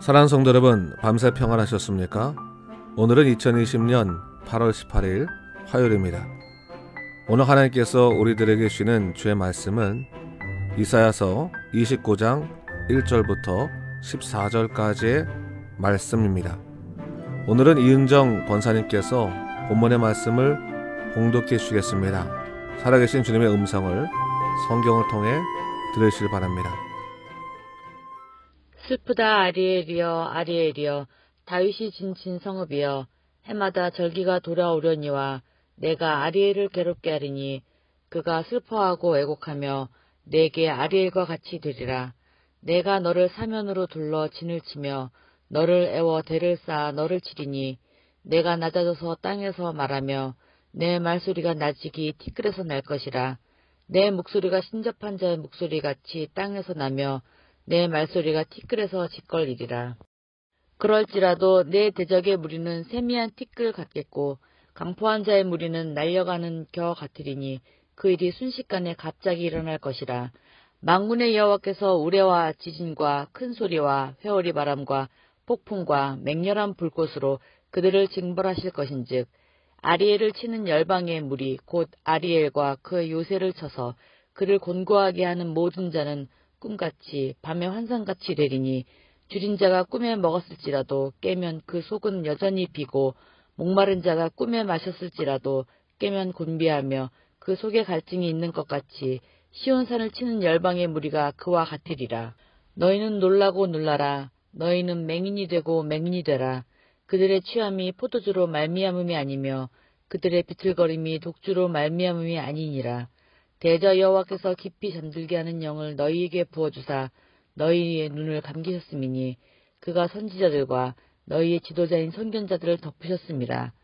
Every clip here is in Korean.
사랑하는 성도 여러분, 밤새 평안하셨습니까? 오늘은 2020년 8월 18일 화요일입니다. 오늘 하나님께서 우리들에게 주시는 주의 말씀은 이사야서 29장 1절부터 14절까지의 말씀입니다. 오늘은 이은정 권사님께서 본문의 말씀을 공독해 주시겠습니다. 살아계신 주님의 음성을 성경을 통해 들으시길 바랍니다. 슬프다 아리엘이여 아리엘이여 다윗이 진친 성읍이여 해마다 절기가 돌아오려니와 내가 아리엘을 괴롭게 하리니 그가 슬퍼하고 애곡하며 내게 아리엘과 같이 되리라 내가 너를 사면으로 둘러 진을 치며 너를 애워 대를 쌓아 너를 치리니 내가 낮아져서 땅에서 말하며 내 말소리가 나직기 티끌에서 날 것이라 내 목소리가 신접한 자의 목소리 같이 땅에서 나며 내 말소리가 티끌에서 짓걸리리라. 그럴지라도 내 대적의 무리는 세미한 티끌 같겠고 강포한 자의 무리는 날려가는 겨 같으리니 그 일이 순식간에 갑자기 일어날 것이라. 망군의 여호와께서 우레와 지진과 큰 소리와 회오리 바람과 폭풍과 맹렬한 불꽃으로 그들을 징벌하실 것인즉 아리엘을 치는 열방의 무리 곧 아리엘과 그 요새를 쳐서 그를 곤고하게 하는 모든 자는 꿈같이 밤에 환상같이 내리니 줄인 자가 꿈에 먹었을지라도 깨면 그 속은 여전히 비고 목마른 자가 꿈에 마셨을지라도 깨면 곤비하며 그 속에 갈증이 있는 것 같이 시온산을 치는 열방의 무리가 그와 같으리라. 너희는 놀라고 놀라라. 너희는 맹인이 되고 맹인이 되라. 그들의 취함이 포도주로 말미암음이 아니며 그들의 비틀거림이 독주로 말미암음이 아니니라. 대저 여호와께서 깊이 잠들게 하는 영을 너희에게 부어주사 너희의 눈을 감기셨음이니 그가 선지자들과 너희의 지도자인 선견자들을 덮으셨습니다.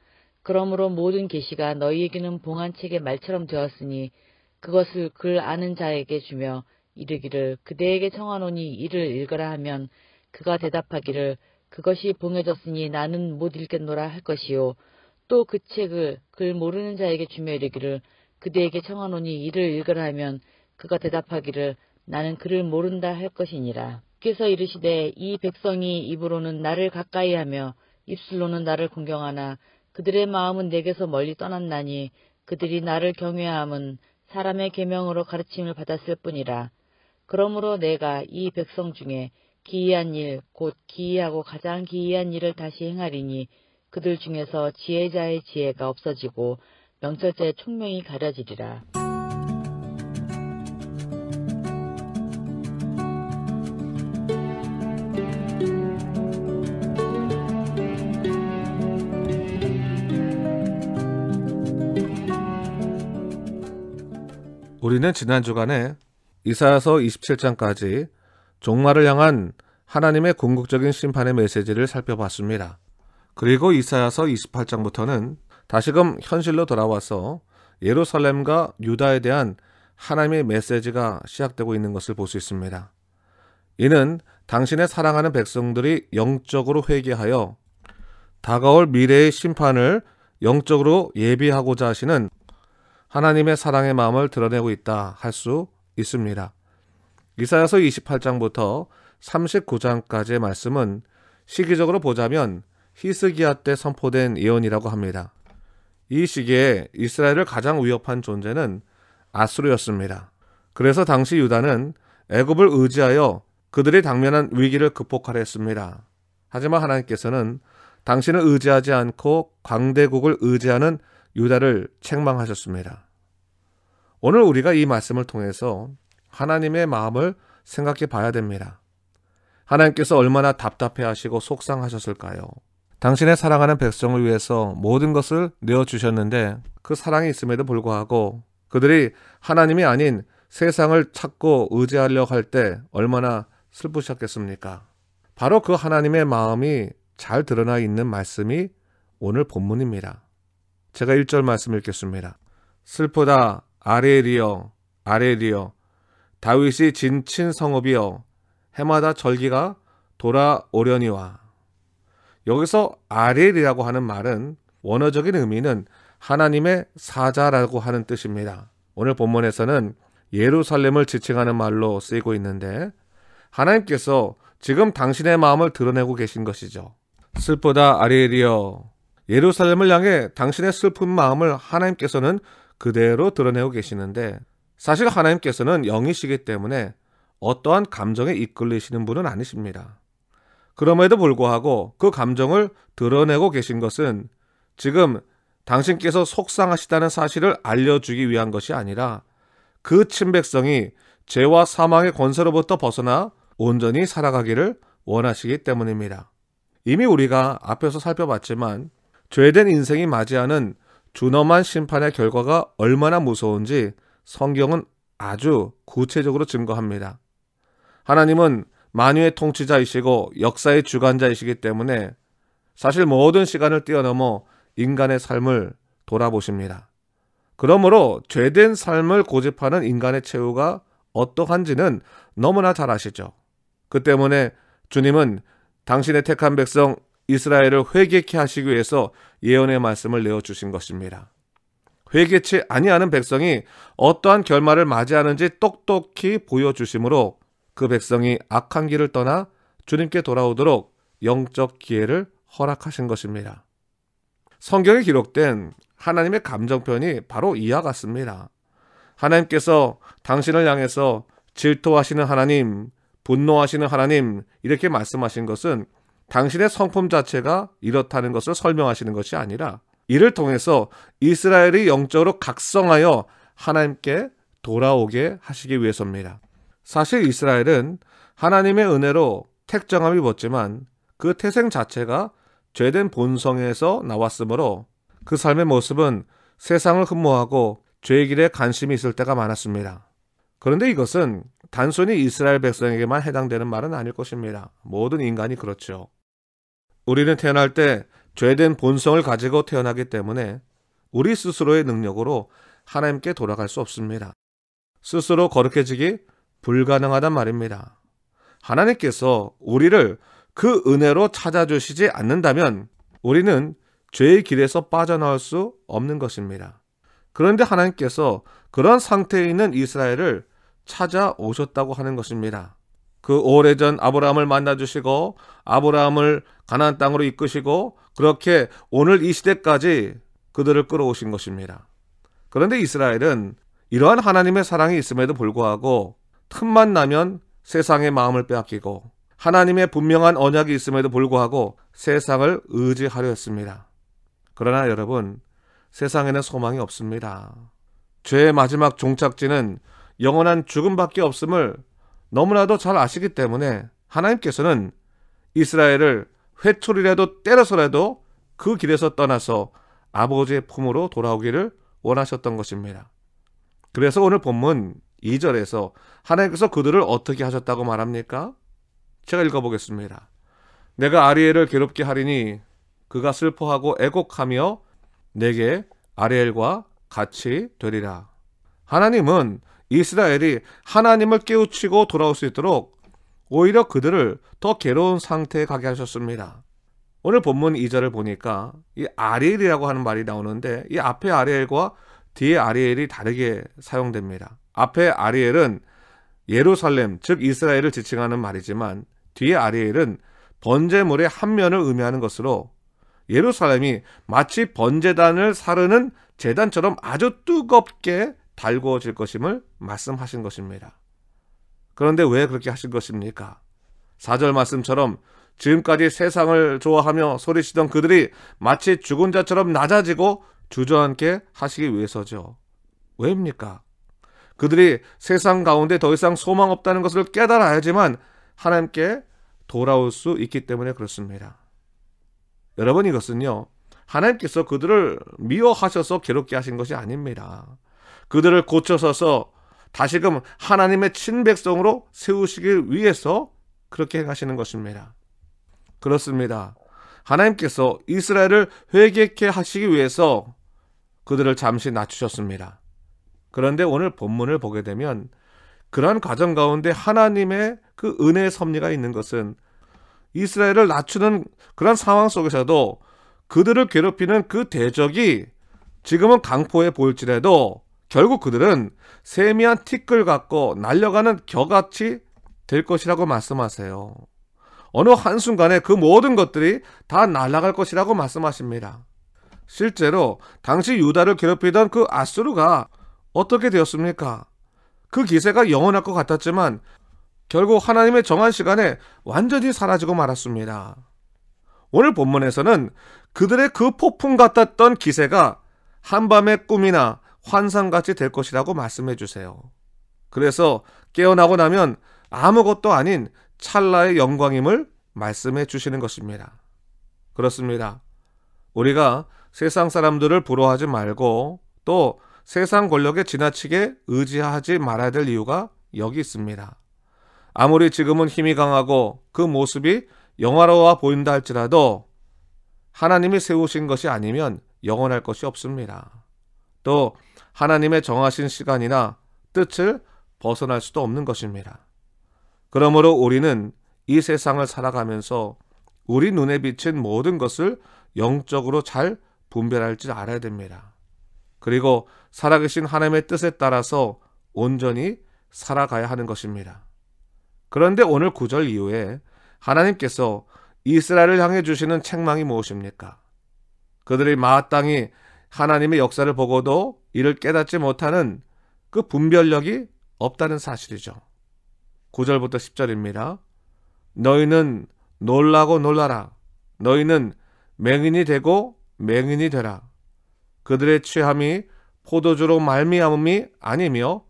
그러므로 모든 계시가 너희에게는 봉한 책의 말처럼 되었으니 그것을 글 아는 자에게 주며 이르기를 그대에게 청하노니 이를 읽으라 하면 그가 대답하기를 그것이 봉해졌으니 나는 못 읽겠노라 할 것이요 또 그 책을 글 모르는 자에게 주며 이르기를 그대에게 청하노니 이를 읽으라 하면 그가 대답하기를 나는 그를 모른다 할 것이니라. 께서 이르시되 이 백성이 입으로는 나를 가까이 하며 입술로는 나를 공경하나 그들의 마음은 내게서 멀리 떠났나니 그들이 나를 경외함은 사람의 계명으로 가르침을 받았을 뿐이라. 그러므로 내가 이 백성 중에 기이한 일, 곧 기이하고 가장 기이한 일을 다시 행하리니 그들 중에서 지혜자의 지혜가 없어지고 명철자의 총명이 가라지리라. 우리는 지난 주간에 이사야서 27장까지 종말을 향한 하나님의 궁극적인 심판의 메시지를 살펴봤습니다. 그리고 이사야서 28장부터는 다시금 현실로 돌아와서 예루살렘과 유다에 대한 하나님의 메시지가 시작되고 있는 것을 볼 수 있습니다. 이는 당신의 사랑하는 백성들이 영적으로 회개하여 다가올 미래의 심판을 영적으로 예비하고자 하시는 하나님의 사랑의 마음을 드러내고 있다 할 수 있습니다. 이사야서 28장부터 39장까지의 말씀은 시기적으로 보자면 히스기야 때 선포된 예언이라고 합니다. 이 시기에 이스라엘을 가장 위협한 존재는 아수르였습니다. 그래서 당시 유다는 애굽을 의지하여 그들이 당면한 위기를 극복하려 했습니다. 하지만 하나님께서는 당신을 의지하지 않고 광대국을 의지하는 유다를 책망하셨습니다. 오늘 우리가 이 말씀을 통해서 하나님의 마음을 생각해 봐야 됩니다. 하나님께서 얼마나 답답해 하시고 속상하셨을까요? 당신의 사랑하는 백성을 위해서 모든 것을 내어주셨는데 그 사랑이 있음에도 불구하고 그들이 하나님이 아닌 세상을 찾고 의지하려 할때 얼마나 슬프셨겠습니까? 바로 그 하나님의 마음이 잘 드러나 있는 말씀이 오늘 본문입니다. 제가 1절 말씀 읽겠습니다. 슬프다 아레리여 아레리여 다윗이 진친 성읍이여 해마다 절기가 돌아오려니와 여기서 아렐이라고 하는 말은 원어적인 의미는 하나님의 사자라고 하는 뜻입니다. 오늘 본문에서는 예루살렘을 지칭하는 말로 쓰이고 있는데 하나님께서 지금 당신의 마음을 드러내고 계신 것이죠. 슬프다 아리엘이여 예루살렘을 향해 당신의 슬픈 마음을 하나님께서는 그대로 드러내고 계시는데 사실 하나님께서는 영이시기 때문에 어떠한 감정에 이끌리시는 분은 아니십니다. 그럼에도 불구하고 그 감정을 드러내고 계신 것은 지금 당신께서 속상하시다는 사실을 알려주기 위한 것이 아니라 그친백성이 죄와 사망의 권세로부터 벗어나 온전히 살아가기를 원하시기 때문입니다. 이미 우리가 앞에서 살펴봤지만 죄된 인생이 맞이하는 준엄한 심판의 결과가 얼마나 무서운지 성경은 아주 구체적으로 증거합니다. 하나님은 만유의 통치자이시고 역사의 주관자이시기 때문에 사실 모든 시간을 뛰어넘어 인간의 삶을 돌아보십니다. 그러므로 죄된 삶을 고집하는 인간의 최후가 어떠한지는 너무나 잘 아시죠. 그 때문에 주님은 당신의 택한 백성 이스라엘을 회개케 하시기 위해서 예언의 말씀을 내어 주신 것입니다. 회개치 아니하는 백성이 어떠한 결말을 맞이하는지 똑똑히 보여 주심으로 그 백성이 악한 길을 떠나 주님께 돌아오도록 영적 기회를 허락하신 것입니다. 성경에 기록된 하나님의 감정편이 바로 이와 같습니다. 하나님께서 당신을 향해서 질투하시는 하나님, 분노하시는 하나님, 이렇게 말씀하신 것은 당신의 성품 자체가 이렇다는 것을 설명하시는 것이 아니라 이를 통해서 이스라엘이 영적으로 각성하여 하나님께 돌아오게 하시기 위해서입니다. 사실 이스라엘은 하나님의 은혜로 택정함이 벗지만 그 태생 자체가 죄된 본성에서 나왔으므로 그 삶의 모습은 세상을 흠모하고 죄의 길에 관심이 있을 때가 많았습니다. 그런데 이것은 단순히 이스라엘 백성에게만 해당되는 말은 아닐 것입니다. 모든 인간이 그렇죠. 우리는 태어날 때 죄된 본성을 가지고 태어나기 때문에 우리 스스로의 능력으로 하나님께 돌아갈 수 없습니다. 스스로 거룩해지기 불가능하단 말입니다. 하나님께서 우리를 그 은혜로 찾아주시지 않는다면 우리는 죄의 길에서 빠져나올 수 없는 것입니다. 그런데 하나님께서 그런 상태에 있는 이스라엘을 찾아오셨다고 하는 것입니다. 그 오래전 아브라함을 만나 주시고 아브라함을 가나안 땅으로 이끄시고 그렇게 오늘 이 시대까지 그들을 끌어오신 것입니다. 그런데 이스라엘은 이러한 하나님의 사랑이 있음에도 불구하고 틈만 나면 세상의 마음을 빼앗기고 하나님의 분명한 언약이 있음에도 불구하고 세상을 의지하려 했습니다. 그러나 여러분, 세상에는 소망이 없습니다. 죄의 마지막 종착지는 영원한 죽음밖에 없음을 너무나도 잘 아시기 때문에 하나님께서는 이스라엘을 회초리라도 때려서라도 그 길에서 떠나서 아버지의 품으로 돌아오기를 원하셨던 것입니다. 그래서 오늘 본문 2절에서 하나님께서 그들을 어떻게 하셨다고 말합니까? 제가 읽어보겠습니다. 내가 아리엘을 괴롭게 하리니 그가 슬퍼하고 애곡하며 내게 아리엘과 같이 되리라. 하나님은 이스라엘이 하나님을 깨우치고 돌아올 수 있도록 오히려 그들을 더 괴로운 상태에 가게 하셨습니다. 오늘 본문 2절을 보니까 이 아리엘이라고 하는 말이 나오는데 이 앞에 아리엘과 뒤에 아리엘이 다르게 사용됩니다. 앞에 아리엘은 예루살렘, 즉 이스라엘을 지칭하는 말이지만 뒤에 아리엘은 번제물의 한 면을 의미하는 것으로 예루살렘이 마치 번제단을 사르는 재단처럼 아주 뜨겁게 달구어질 것임을 말씀하신 것입니다. 그런데 왜 그렇게 하신 것입니까? 4절 말씀처럼 지금까지 세상을 좋아하며 소리치던 그들이 마치 죽은 자처럼 낮아지고 주저앉게 하시기 위해서죠. 왜입니까? 그들이 세상 가운데 더 이상 소망 없다는 것을 깨달아야지만 하나님께 돌아올 수 있기 때문에 그렇습니다. 여러분 이것은요. 하나님께서 그들을 미워하셔서 괴롭게 하신 것이 아닙니다. 그들을 고쳐서서 다시금 하나님의 친백성으로 세우시기 위해서 그렇게 행하시는 것입니다. 그렇습니다. 하나님께서 이스라엘을 회개케 하시기 위해서 그들을 잠시 낮추셨습니다. 그런데 오늘 본문을 보게 되면 그러한 과정 가운데 하나님의 그 은혜의 섭리가 있는 것은 이스라엘을 낮추는 그런 상황 속에서도 그들을 괴롭히는 그 대적이 지금은 강포해 보일지라도 결국 그들은 세미한 티끌 갖고 날려가는 겨같이 될 것이라고 말씀하세요. 어느 한순간에 그 모든 것들이 다 날아갈 것이라고 말씀하십니다. 실제로 당시 유다를 괴롭히던 그 아수르가 어떻게 되었습니까? 그 기세가 영원할 것 같았지만 결국 하나님의 정한 시간에 완전히 사라지고 말았습니다. 오늘 본문에서는 그들의 그 폭풍 같았던 기세가 한밤의 꿈이나 환상같이 될 것이라고 말씀해 주세요. 그래서 깨어나고 나면 아무것도 아닌 찰나의 영광임을 말씀해 주시는 것입니다. 그렇습니다. 우리가 세상 사람들을 부러워하지 말고 또 세상 권력에 지나치게 의지하지 말아야 될 이유가 여기 있습니다. 아무리 지금은 힘이 강하고 그 모습이 영화로워 보인다 할지라도 하나님이 세우신 것이 아니면 영원할 것이 없습니다. 또 하나님의 정하신 시간이나 뜻을 벗어날 수도 없는 것입니다. 그러므로 우리는 이 세상을 살아가면서 우리 눈에 비친 모든 것을 영적으로 잘 분별할 줄 알아야 됩니다. 그리고 살아계신 하나님의 뜻에 따라서 온전히 살아가야 하는 것입니다. 그런데 오늘 9절 이후에 하나님께서 이스라엘을 향해 주시는 책망이 무엇입니까? 그들이 마땅히 하나님의 역사를 보고도 이를 깨닫지 못하는 그 분별력이 없다는 사실이죠. 9절부터 10절입니다. 너희는 놀라고 놀라라. 너희는 맹인이 되고 맹인이 되라. 그들의 취함이 포도주로 말미암음이 아니며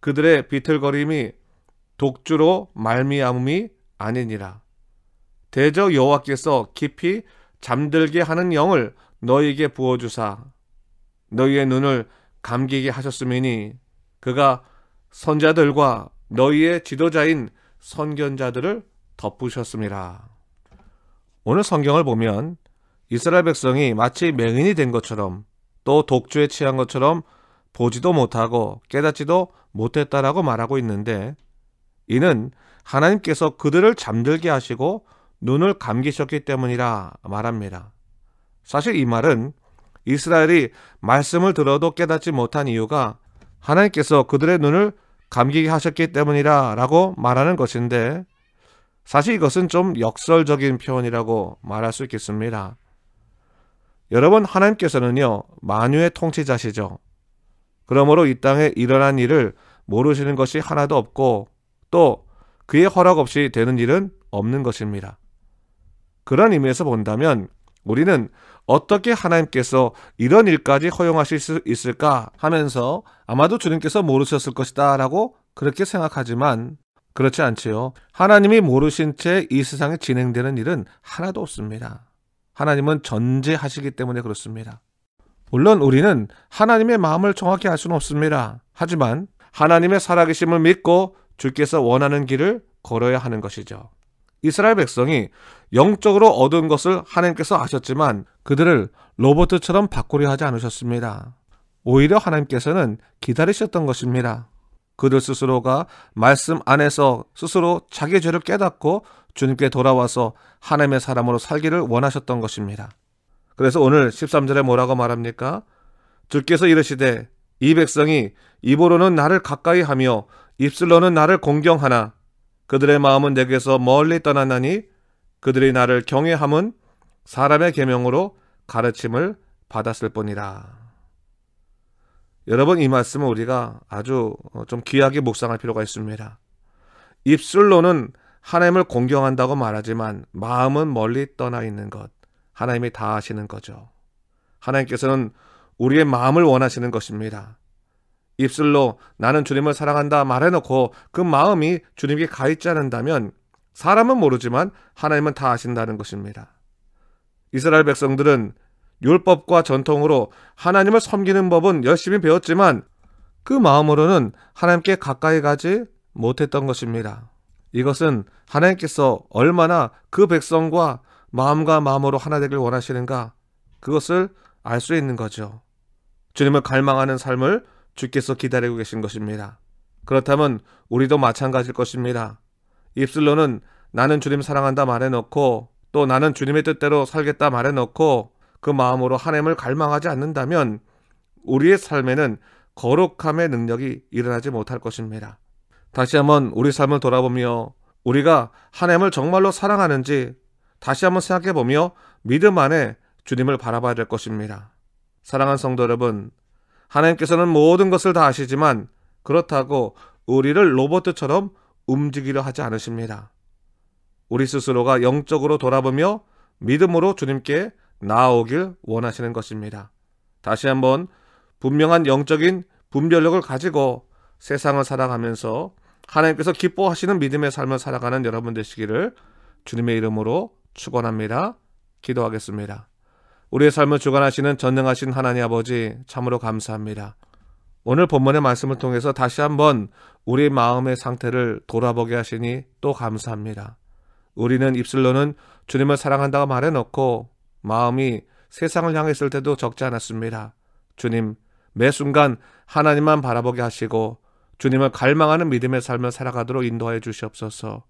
그들의 비틀거림이 독주로 말미암음이 아니니라. 대저 여호와께서 깊이 잠들게 하는 영을 너희에게 부어주사 너희의 눈을 감기게 하셨음이니 그가 선자들과 너희의 지도자인 선견자들을 덮으셨습니다 오늘 성경을 보면 이스라엘 백성이 마치 맹인이 된 것처럼 또 독주에 취한 것처럼 보지도 못하고 깨닫지도 못했다라고 말하고 있는데 이는 하나님께서 그들을 잠들게 하시고 눈을 감기셨기 때문이라 말합니다. 사실 이 말은 이스라엘이 말씀을 들어도 깨닫지 못한 이유가 하나님께서 그들의 눈을 감기게 하셨기 때문이라 라고 말하는 것인데 사실 이것은 좀 역설적인 표현이라고 말할 수 있겠습니다. 여러분 하나님께서는요 만유의 통치자시죠. 그러므로 이 땅에 일어난 일을 모르시는 것이 하나도 없고 또 그의 허락 없이 되는 일은 없는 것입니다. 그런 의미에서 본다면 우리는 어떻게 하나님께서 이런 일까지 허용하실 수 있을까 하면서 아마도 주님께서 모르셨을 것이다 라고 그렇게 생각하지만 그렇지 않지요. 하나님이 모르신 채 이 세상에 진행되는 일은 하나도 없습니다. 하나님은 전제하시기 때문에 그렇습니다. 물론 우리는 하나님의 마음을 정확히 알 수는 없습니다. 하지만 하나님의 살아계심을 믿고 주께서 원하는 길을 걸어야 하는 것이죠. 이스라엘 백성이 영적으로 얻은 것을 하나님께서 아셨지만 그들을 로버트처럼 바꾸려 하지 않으셨습니다. 오히려 하나님께서는 기다리셨던 것입니다. 그들 스스로가 말씀 안에서 스스로 자기 죄를 깨닫고 주님께 돌아와서 하나님의 사람으로 살기를 원하셨던 것입니다. 그래서 오늘 13절에 뭐라고 말합니까? 주께서 이르시되 이 백성이 입으로는 나를 가까이 하며 입술로는 나를 공경하나 그들의 마음은 내게서 멀리 떠나나니 그들이 나를 경외함은 사람의 계명으로 가르침을 받았을 뿐이라. 여러분 이말씀은 우리가 아주 어, 좀 귀하게 묵상할 필요가 있습니다. 입술로는 하나님을 공경한다고 말하지만 마음은 멀리 떠나 있는 것. 하나님이 다 아시는 거죠. 하나님께서는 우리의 마음을 원하시는 것입니다. 입술로 나는 주님을 사랑한다 말해놓고 그 마음이 주님께 가 있지 않는다면 사람은 모르지만 하나님은 다 아신다는 것입니다. 이스라엘 백성들은 율법과 전통으로 하나님을 섬기는 법은 열심히 배웠지만 그 마음으로는 하나님께 가까이 가지 못했던 것입니다. 이것은 하나님께서 얼마나 그 백성과 마음과 마음으로 하나 되길 원하시는가 그것을 알 수 있는 거죠. 주님을 갈망하는 삶을 주께서 기다리고 계신 것입니다. 그렇다면 우리도 마찬가지일 것입니다. 입술로는 나는 주님 사랑한다 말해놓고 또 나는 주님의 뜻대로 살겠다 말해놓고 그 마음으로 하나님을 갈망하지 않는다면 우리의 삶에는 거룩함의 능력이 일어나지 못할 것입니다. 다시 한번 우리 삶을 돌아보며 우리가 하나님을 정말로 사랑하는지 다시 한번 생각해 보며 믿음 안에 주님을 바라봐야 될 것입니다. 사랑한 성도 여러분, 하나님께서는 모든 것을 다 아시지만 그렇다고 우리를 로봇처럼 움직이려 하지 않으십니다. 우리 스스로가 영적으로 돌아보며 믿음으로 주님께 나아오길 원하시는 것입니다. 다시 한번 분명한 영적인 분별력을 가지고 세상을 살아가면서 하나님께서 기뻐하시는 믿음의 삶을 살아가는 여러분 되시기를 주님의 이름으로 축원합니다. 기도하겠습니다. 우리의 삶을 주관하시는 전능하신 하나님 아버지 참으로 감사합니다. 오늘 본문의 말씀을 통해서 다시 한번 우리 마음의 상태를 돌아보게 하시니 또 감사합니다. 우리는 입술로는 주님을 사랑한다고 말해놓고 마음이 세상을 향했을 때도 적지 않았습니다. 주님, 매 순간 하나님만 바라보게 하시고 주님을 갈망하는 믿음의 삶을 살아가도록 인도하여 주시옵소서.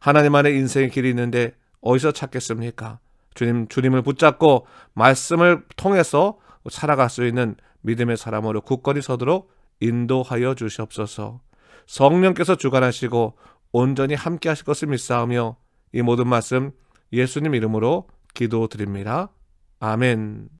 하나님 안에 인생의 길이 있는데 어디서 찾겠습니까? 주님, 주님을 붙잡고 말씀을 통해서 살아갈 수 있는 믿음의 사람으로 굳건히 서도록 인도하여 주시옵소서. 성령께서 주관하시고 온전히 함께 하실 것을 믿사하며 이 모든 말씀 예수님 이름으로 기도드립니다. 아멘.